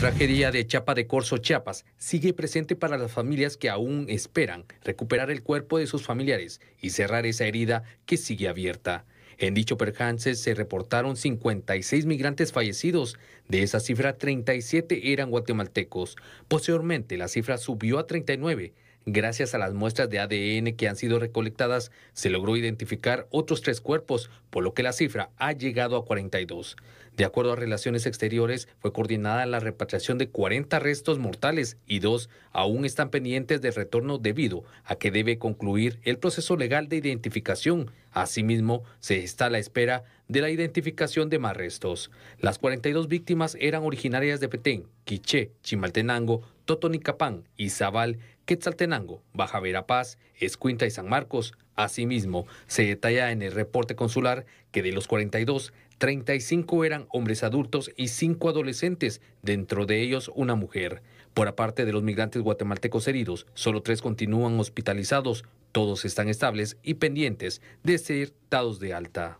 tragedia de Chapa de Corso Chiapas, sigue presente para las familias que aún esperan recuperar el cuerpo de sus familiares y cerrar esa herida que sigue abierta. En dicho percance se reportaron 56 migrantes fallecidos. De esa cifra, 37 eran guatemaltecos. Posteriormente, la cifra subió a 39 Gracias a las muestras de ADN que han sido recolectadas, se logró identificar otros tres cuerpos, por lo que la cifra ha llegado a 42. De acuerdo a Relaciones Exteriores, fue coordinada la repatriación de 40 restos mortales y dos aún están pendientes de retorno debido a que debe concluir el proceso legal de identificación. Asimismo, se está a la espera de la identificación de más restos. Las 42 víctimas eran originarias de Petén, Quiché, Chimaltenango, Totonicapán y Zabal, Quetzaltenango, Baja Verapaz, Escuinta y San Marcos. Asimismo, se detalla en el reporte consular que de los 42, 35 eran hombres adultos y 5 adolescentes, dentro de ellos una mujer. Por aparte de los migrantes guatemaltecos heridos, solo tres continúan hospitalizados, todos están estables y pendientes de ser dados de alta.